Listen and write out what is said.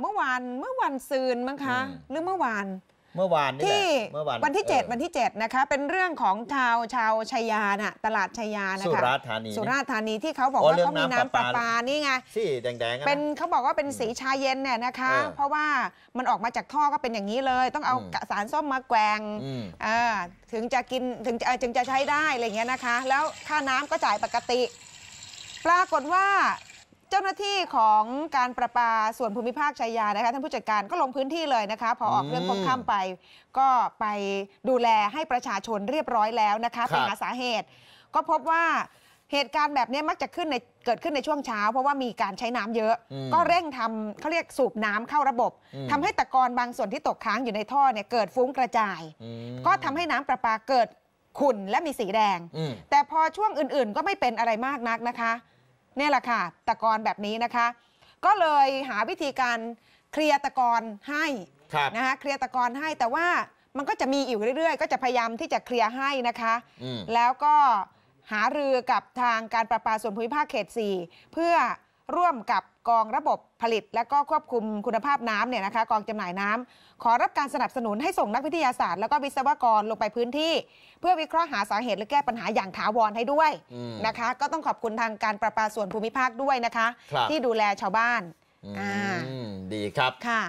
เมื่อวานเมื่อวันซืนมั้งคะ หรือเมื่อวาน เมื่อวานนี่แหละวันที่ 7 วันที่ 7 นะคะ เป็นเรื่องของชาวชาวชายาน่ะตลาดชายานะคะ สุราษฎร์ธานีสุราษฎร์ธานีที่เขาบอกว่าเขา มีน้ำประปานี่ไงสีแดงๆเป็นเขาบอกว่าเป็นสีชาเย็นเนี่ยนะคะ เพราะว่ามันออกมาจากท่อก็เป็นอย่างนี้เลย ต้องเอาสารส้มมาแกงถึงจะกินถึงจะถึงจะใช้ได้อะไรเงี้ยนะคะ แล้วค่าน้ำก็จ่ายปกติปรากฏว่าเจ้าหน้าที่ของการประปาส่วนภูมิภาคชายานะคะท่านผู้จัดการก็ลงพื้นที่เลยนะคะ พอออกเรื่องคนข้ามไป ก็ไปดูแลให้ประชาชนเรียบร้อยแล้วนะคะเปหาสาเหตุ ก็พบว่าเหตุการณ์แบบนี้มักจะขึ้นในเกิดขึ้นในช่วงเช้า เพราะว่ามีการใช้น้ำเยอะ ก็เร่งทำเขาเรียกสูบน้ำเข้าระบบ ทำให้ตะกอนบางส่วนที่ตกค้างอยู่ในท่อเนี่ยเกิดฟุ้งกระจาย ก็ทำให้น้ำประปาเกิดขุ่นและมีสีแดง แต่พอช่วงอื่น ๆก็ไม่เป็นอะไรมากนักนะคะนี่แหละค่ะ ตะกอนแบบนี้นะคะ ก็เลยหาวิธีการเคลียร์ตะกอนให้นะคะเคลียร์ตะกอนให้ แต่ว่ามันก็จะมีอยู่เรื่อยๆ ก็จะพยายามที่จะเคลียร์ให้นะคะ แล้วก็หารือกับทางการประปาส่วนภูมิภาคเขต 4 เพื่อร่วมกับกองระบบผลิตและก็ควบคุมคุณภาพน้ำเนี่ยนะคะ กองจำหน่ายน้ำ ขอรับการสนับสนุนให้ส่งนักวิทยาศาสตร์ และก็วิศวกรลงไปพื้นที่ เพื่อวิเคราะห์หาสาเหตุและแก้ปัญหาอย่างถาวรให้ด้วยนะคะ ก็ต้องขอบคุณทางการประปาส่วนภูมิภาคด้วยนะคะ ที่ดูแลชาวบ้านดีครับค่ะ